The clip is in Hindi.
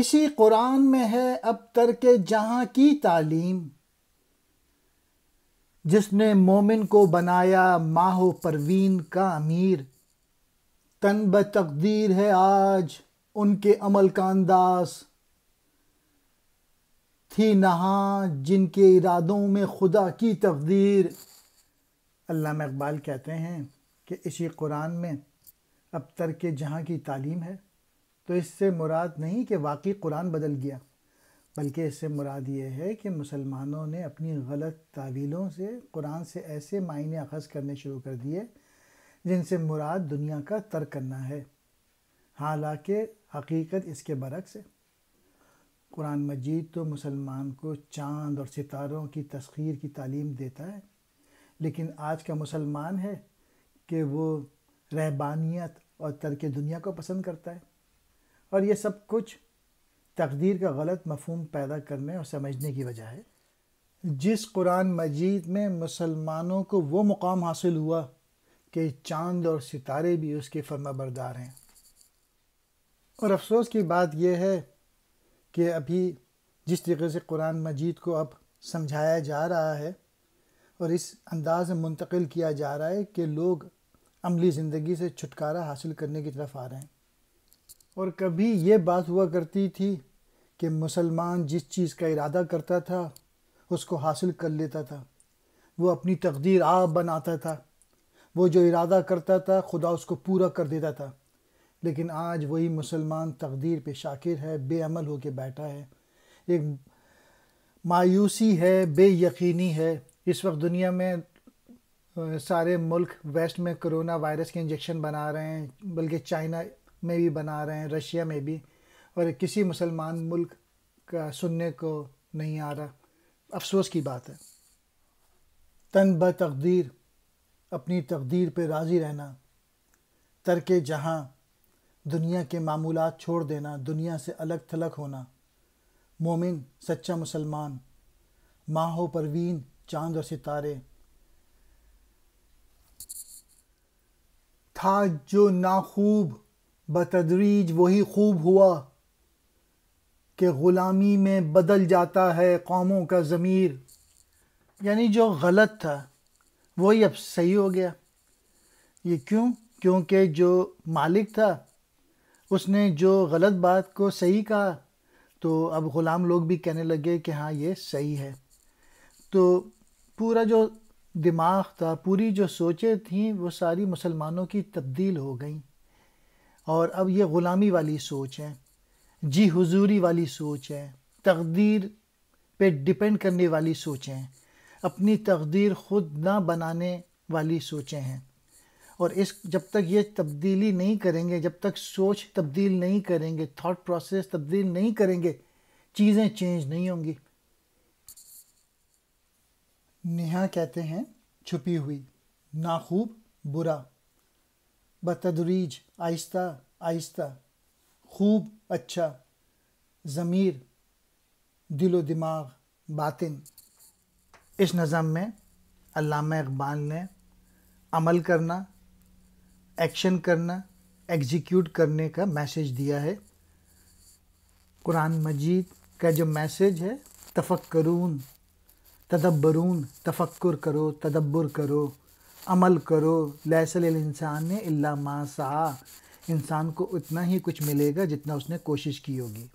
इसी कुरान में है अब तर के जहाँ की तालीम जिसने मोमिन को बनाया माहो परवीन का अमीर तन ब तकदीर है आज उनके अमल का अंदाज थी नहा जिनके इरादों में खुदा की तकदीर अल्लाह इकबाल कहते हैं कि इसी कुरान में अब तर के जहाँ की तालीम है तो इससे मुराद नहीं कि वाकई कुरान बदल गया बल्कि इससे मुराद ये है कि मुसलमानों ने अपनी गलत तावीलों से कुरान से ऐसे मायने अखज़ करने शुरू कर दिए जिनसे मुराद दुनिया का तर्क करना है हालांकि हकीकत इसके बरक्स है कुरान मजीद तो मुसलमान को चांद और सितारों की तस्खीर की तालीम देता है लेकिन आज का मुसलमान है कि वो रहबानियत और तर्क दुनिया को पसंद करता है और ये सब कुछ तकदीर का गलत मफहम पैदा करने और समझने की वजह है जिस कुरान मजीद में मुसलमानों को वो मुकाम हासिल हुआ कि चांद और सितारे भी उसके फर्मा बरदार हैं और अफसोस की बात यह है कि अभी जिस तरीके से कुरान मजीद को अब समझाया जा रहा है और इस अंदाज में मुंतकिल किया जा रहा है कि लोग अमली ज़िंदगी से छुटकारा हासिल करने की तरफ आ रहे हैं और कभी ये बात हुआ करती थी कि मुसलमान जिस चीज़ का इरादा करता था उसको हासिल कर लेता था वो अपनी तकदीर आप बनाता था वो जो इरादा करता था खुदा उसको पूरा कर देता था लेकिन आज वही मुसलमान तकदीर पे शाकिर है बेअमल होकर बैठा है एक मायूसी है बेयकीनी है इस वक्त दुनिया में सारे मुल्क वेस्ट में कोरोना वायरस के इंजेक्शन बना रहे हैं बल्कि चाइना में भी बना रहे हैं रशिया में भी और किसी मुसलमान मुल्क का सुनने को नहीं आ रहा अफसोस की बात है तन ब तकदीर अपनी तकदीर पे राज़ी रहना तरक जहाँ दुनिया के मामूलत छोड़ देना दुनिया से अलग थलग होना मोमिन सच्चा मुसलमान माहो परवीन चांद और सितारे था जो नाखूब बतदरीज वही खूब हुआ कि ग़ुलामी में बदल जाता है कौमों का ज़मीर यानी जो गलत था वही अब सही हो गया ये क्यों क्योंकि जो मालिक था उसने जो गलत बात को सही कहा तो अब ग़ुलाम लोग भी कहने लगे कि हाँ ये सही है तो पूरा जो दिमाग था पूरी जो सोचें थीं वो सारी मुसलमानों की तब्दील हो गई और अब ये ग़ुलामी वाली सोच है जी हुजूरी वाली सोच है तकदीर पे डिपेंड करने वाली सोचें हैं अपनी तकदीर खुद ना बनाने वाली सोचें हैं और इस जब तक ये तब्दीली नहीं करेंगे जब तक सोच तब्दील नहीं करेंगे थॉट प्रोसेस तब्दील नहीं करेंगे चीज़ें चेंज नहीं होंगी नेहा कहते हैं छुपी हुई ना खूब बुरा बतदरीज आहिस्ता आहिस्ता खूब अच्छा ज़मीर दिलो दिमाग बातिन इस नज़म में अल्लामा इकबाल ने अमल करना एक्शन करना एग्जीक्यूट करने का मैसेज दिया है कुरान मजीद का जो मैसेज है तफक्करून तदब्बरून तफक्कुर करो तदब्बर करो अमल करो लैसल इंसान ने इल्ला मासा इंसान को उतना ही कुछ मिलेगा जितना उसने कोशिश की होगी